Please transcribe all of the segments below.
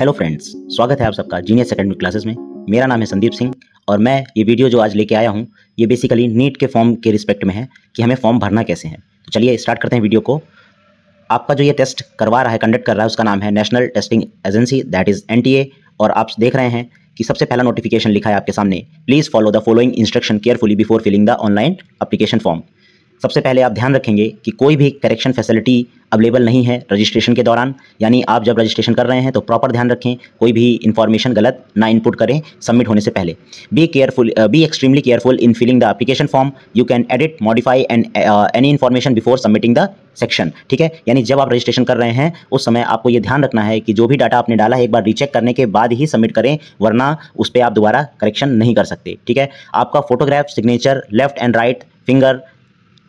hello friends स्वागत है आप सबका जीनियस अकेडमिक क्लासेस में मेरा नाम है संदीप सिंह और मैं ये वीडियो जो आज लेके आया हूँ ये बेसिकली नीट के फॉर्म के रिस्पेक्ट में है कि हमें फॉर्म भरना कैसे है तो चलिए स्टार्ट करते हैं वीडियो को आपका जो ये टेस्ट करवा रहा है कंडक्ट कर रहा है उसका नाम है national testing agency that is an और आप देख रहे हैं कि सबसे पहला नोटिफिकेशन लिखा है आपके सामने please follow the following instruction carefully before filling the online application form सबसे पहले आप ध्यान रखेंगे कि कोई भी करेक्शन फैसिलिटी अवेलेबल नहीं है रजिस्ट्रेशन के दौरान यानी आप जब रजिस्ट्रेशन कर रहे हैं तो प्रॉपर ध्यान रखें कोई भी इन्फॉर्मेशन गलत ना इनपुट करें सबमिट होने से पहले be careful be extremely careful in filling the application form you can edit modify and any information before submitting the section ठीक है यानी जब आप रजिस्ट्रेशन कर रहे हैं उस समय आपको ये ध्यान रखना है कि जो भी डाटा आपने डाला है एक बार रीचेक करने के बाद ही सबमिट करें वरना उस पर आप दोबारा करेक्शन नहीं कर सकते ठीक है आपका photograph signature left and right finger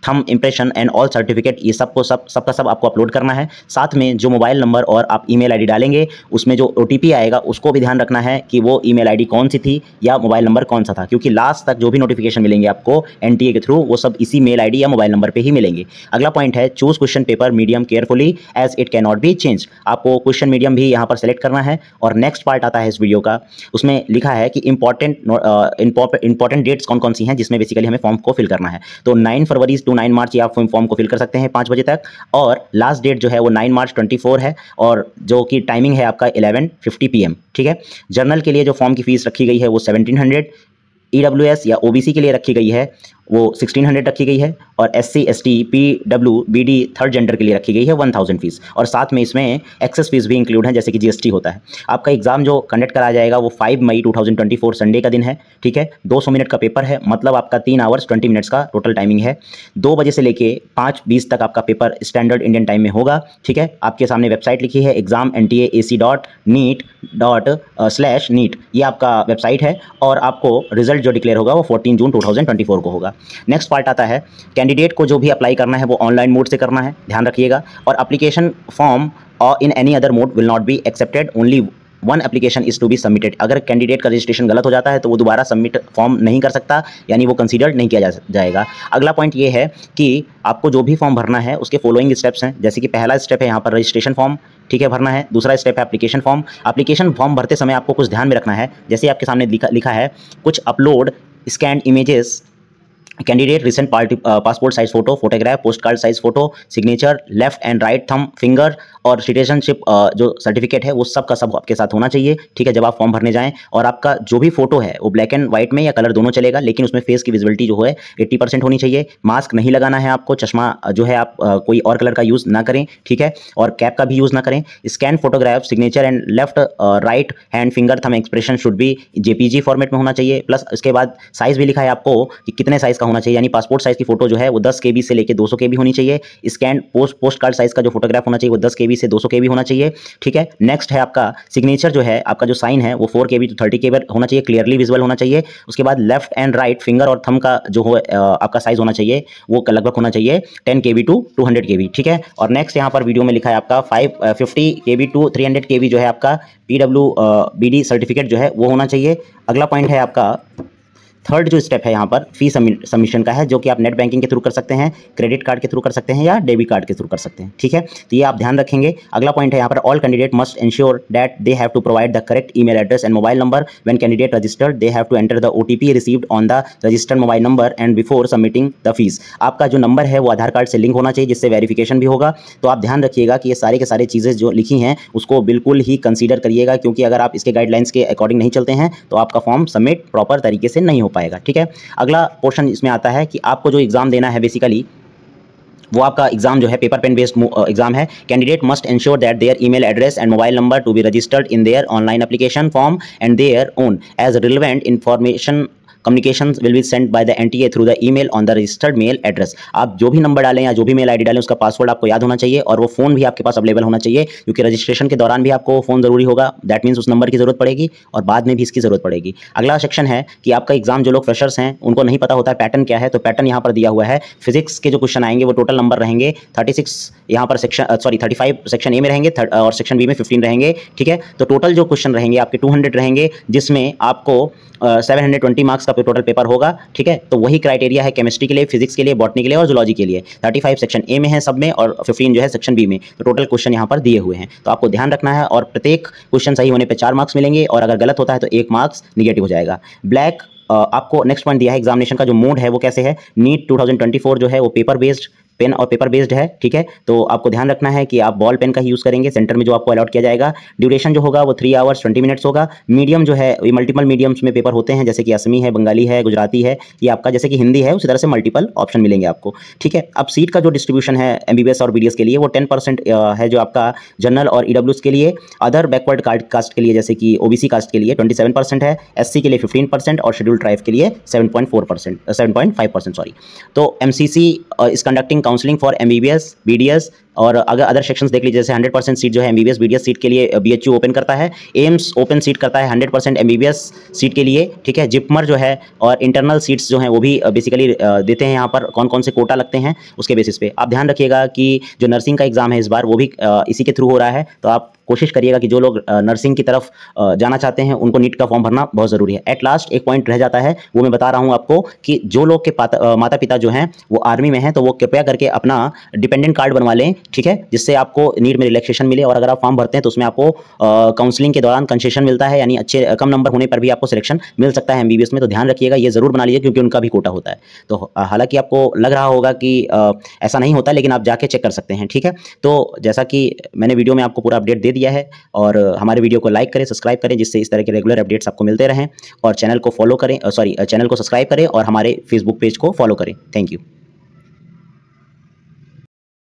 thumb impression and all certificate ये सबको सब सबका सब आपको अपलोड करना है साथ में जो मोबाइल नंबर और आप ईमेल आईडी डालेंगे उसमें जो ओ आएगा उसको भी ध्यान रखना है कि वो ईमेल आईडी कौन सी थी या मोबाइल नंबर कौन सा था क्योंकि लास्ट तक जो भी नोटिफिकेशन मिलेंगे आपको एन के थ्रू वो सब इसी मेल आई या मोबाइल नंबर पर ही मिलेंगे अगला पॉइंट है choose question paper medium carefully as it can not be change आपको क्वेश्चन मीडियम भी यहाँ पर सेलेक्ट करना है और नेक्स्ट पार्ट आता है इस वीडियो का उसमें लिखा है कि इंपॉर्टेंट इंपॉर्टेंट डेट्स कौन कौन सी हैं जिसमें बेसिकली हमें फॉर्म को फिल करना है तो नाइन फरवरी टू नाइन मार्च ये आप फॉर्म को फिल कर सकते हैं पाँच बजे तक और लास्ट डेट जो है वो नाइन मार्च ट्वेंटी फोर है और जो कि टाइमिंग है आपका एलेवन फिफ्टी पी एम ठीक है जर्नल के लिए जो फॉर्म की फीस रखी गई है वो सेवनटीन हंड्रेड ई एस या ओ के लिए रखी गई है वो सिक्सटीन हंड्रेड रखी गई है और S C S T P W B D third gender के लिए रखी गई है वन थाउजेंड फीस और साथ में इसमें एक्सेस फीस भी इंक्लूड है जैसे कि जीएसटी होता है आपका एग्जाम जो कंडक्ट कराया जाएगा वो five May two thousand twenty four Sunday का दिन है ठीक है दो सौ मिनट का पेपर है मतलब आपका तीन आवर्स ट्वेंटी मिनट्स का टोटल टाइमिंग है दो बजे से लेके पाँच बीस तक आपका पेपर स्टैंडर्ड इंडियन टाइम में होगा ठीक है आपके सामने वेबसाइट लिखी है exam N T A C dot NEET dot slash NEET ये आपका वेबसाइट है और आपको रिजल्ट जो डिक्लेयर होगा वो fourteen June two thousand twenty four को होगा नेक्स्ट पार्ट आता है कैंडिडेट को जो भी अप्लाई करना है वो ऑनलाइन मोड से करना है ध्यान रखिएगा और अप्लीकेशन फॉर्म और in any other mode will not be accepted only one application is to be submitted अगर कैंडिडेट का रजिस्ट्रेशन गलत हो जाता है तो वो दोबारा सबमिट फॉर्म नहीं कर सकता यानी वो कंसिडर्ड नहीं किया जा जाएगा अगला पॉइंट ये है कि आपको जो भी फॉर्म भरना है उसके फॉलोइंग स्टेप्स हैं जैसे कि पहला स्टेप है यहाँ पर रजिस्ट्रेशन फॉर्म ठीक है भरना है दूसरा स्टेप है एप्लीकेशन फॉर्म एप्लीकेशन फॉर्म भरते समय आपको कुछ ध्यान में रखना है जैसे आपके सामने लिखा लिखा है कुछ upload scanned images candidate recent party passport size photo photograph post card size photo signature left and right thumb finger और सिटीजनशिप uh, जो सर्टिफिकेट है वो सब का सब आपके साथ होना चाहिए ठीक है जब आप फॉर्म भरने जाएं और आपका जो भी फोटो है वो ब्लैक एंड व्हाइट में या कलर दोनों चलेगा लेकिन उसमें फेस की विजिबिलिटी जो है एट्टी परसेंट होनी चाहिए मास्क नहीं लगाना है आपको चश्मा जो है आप uh, कोई और कलर का यूज़ ना करें ठीक है और कैप का भी यूज़ ना करें scan photograph signature and left right hand finger thumb expression should be J format में होना चाहिए प्लस उसके बाद साइज़ भी लिखा है आपको कि कितने साइज़ का का होना चाहिए यानी पासपोर्ट साइज़ की फोटो जो है वो दस के से लेकर दो सौ होनी चाहिए scan post post card size का जो फोटोग्राफ होना चाहिए वो दस के से दो सौ होना चाहिए ठीक है नेक्स्ट है आपका सिग्नेचर जो है आपका जो साइन है वो फोर के टू थर्टी के होना चाहिए क्लियरली विजुअल होना चाहिए उसके बाद लेफ्ट एंड राइट फिंगर और थम का जो हो आपका साइज़ होना चाहिए वो लगभग होना चाहिए टेन के टू टू हंड्रेड के ठीक है और नेक्स्ट यहाँ पर वीडियो में लिखा है आपका five fifty K B two three hundred K B जो है आपका P W B D certificate जो है वो होना चाहिए अगला पॉइंट है आपका थर्ड जो स्टेप है यहाँ पर फी सबमिशन का है जो कि आप नेट बैंकिंग के थ्रू कर सकते हैं क्रेडिट कार्ड के थ्रू कर सकते हैं या डेबिट कार्ड के थ्रू कर सकते हैं ठीक है तो ये आप ध्यान रखेंगे अगला पॉइंट है यहाँ पर all candidate must ensure that they have to provide the correct email address and mobile number when candidate registered they have to enter the O T P received on the registered mobile number and before submitting the fees आपका जो number है वो आधार card से link होना चाहिए जिससे verification भी होगा तो आप ध्यान रखिएगा कि ये सारे के सारे चीज़ें जो लिखी हैं उसको बिल्कुल ही कंसिडर करिएगा क्योंकि अगर आप इसके गाइडलाइंस के अकॉर्डिंग नहीं चलते हैं तो आपका फॉर्म सबमिट प्रॉपर तरीके से नहीं हो पाएगा ठीक है अगला पोर्शन इसमें आता है कि आपको जो एग्ज़ाम देना है बेसिकली वो आपका एग्जाम जो है पेपर पेन बेस्ड एग्जाम है candidate must ensure that their email address and mobile number to be registered in their online application form and their own as relevant information communication will be send by the NTA through the email on the registered mail address आप जो भी number डालें या जो भी mail ID डालें उसका password आपको याद होना चाहिए और वो फोन भी आपके पास अवेलेबल होना चाहिए क्योंकि रजिस्ट्रेशन के दौरान भी आपको फोन जरूरी होगा दैट मीन्स उस नंबर की जरूरत पड़ेगी और बाद में भी इसकी जरूरत पड़ेगी अगला सेक्शन है कि आपका एग्जाम जो लोग फ्रेशर्स हैं उनको नहीं पता होता है पैटर्न क्या है तो पैटर्न यहाँ पर दिया हुआ है फिजिक्स के जो क्वेश्चन आएंगे वो टोटल नंबर रहेंगे थर्टी सिक्स यहाँ पर section sorry thirty five section A में रहेंगे और सेक्शन बी में फिफ्टीन रहेंगे ठीक है तो टोटल जो क्वेश्चन रहेंगे आपके टू हंड्रेड रहेंगे जिसमें आपको सेवन हंड्रेड ट्वेंटी मार्क्स का आपका टोटल पेपर होगा ठीक है तो वही क्राइटेरिया है केमिस्ट्री के लिए फिजिक्स के लिए बॉटनी के लिए और जोलॉजी के लिए थर्टी फाइव सेक्शन ए में है सब में और फिफ्टीन जो है सेक्शन बी में तो टोटल क्वेश्चन यहाँ पर दिए हुए हैं तो आपको ध्यान रखना है और प्रत्येक क्वेश्चन सही होने पर चार मार्क्स मिलेंगे और अगर गलत होता है तो एक मार्क्स निगेटिव हो जाएगा ब्लैक आपको नेक्स्ट पॉइंट दिया है एग्जामिनेशन का जो मोड है वो कैसे है नीट 2024 जो है वो पेपर बेस्ड पेन और पेपर बेस्ड है ठीक है तो आपको ध्यान रखना है कि आप बॉल पेन का ही यूज़ करेंगे सेंटर में जो आपको अलॉट किया जाएगा ड्यूरेशन जो होगा वो थ्री आवर्स ट्वेंटी मिनट्स होगा मीडियम जो है मल्टीपल मीडियम्स में पेपर होते हैं जैसे कि असमी है बंगाली है गुजराती है ये आपका जैसे कि हिंदी है उसी तरह से मल्टीपल ऑप्शन मिलेंगे आपको ठीक है अब सीट का जो डिस्ट्रीब्यूशन है एम और बी के लिए वो टेन है जो आपका जनरल और ई e के लिए अदर बैकवर्ड कास्ट के लिए जैसे कि ओ कास्ट के लिए ट्वेंटी है एस के लिए फिफ्टीन और शेड्यूल ट्राइव के लिए seven point four percent point five percent sorry तो एम इस conducting counseling for MBBS, BDS, और अगर अदर सेक्शंस देख लीजिए जैसे 100 परसेंट सीट जो है एमबीबीएस बीडीएस सीट के लिए बीएचयू ओपन करता है एम्स ओपन सीट करता है 100 परसेंट एमबीबीएस सीट के लिए ठीक है जिपमर जो है और इंटरनल सीट्स जो हैं वो भी बेसिकली देते हैं यहाँ पर कौन कौन से कोटा लगते हैं उसके बेसिस पे आप ध्यान रखिएगा कि जो नर्सिंग का एग्ज़ाम है इस बार वो भी इसी के थ्रू हो रहा है तो आप कोशिश करिएगा कि जो लोग नर्सिंग की तरफ जाना चाहते हैं उनको नीट का फॉर्म भरना बहुत ज़रूरी है एट लास्ट एक पॉइंट रह जाता है वो मैं बता रहा हूँ आपको कि जो लोग के पाता, माता पिता जो हैं वो आर्मी में हैं तो वो कृपया करके अपना डिपेंडेंट कार्ड बनवा लें ठीक है जिससे आपको नीड में रिलैक्सेशन मिले और अगर आप फॉर्म भरते हैं तो उसमें आपको काउंसलिंग के दौरान कंसेशन मिलता है यानी अच्छे कम नंबर होने पर भी आपको सिलेक्शन मिल सकता है एम में तो ध्यान रखिएगा ये जरूर बना लीजिए क्योंकि उनका भी कोटा होता है तो हालांकि आपको लग रहा होगा कि ऐसा नहीं होता लेकिन आप जाके चेक कर सकते हैं ठीक है तो जैसा कि मैंने वीडियो में आपको पूरा अपडेट दे दिया है और हमारे वीडियो को लाइक करें सब्सक्राइब करें जिससे इस तरह के रेगुलर अपडेट्स आपको मिलते रहें और चैनल को फॉलो करें सॉरी चैनल को सब्सक्राइब करें और हमारे फेसबुक पेज को फॉलो करें थैंक यू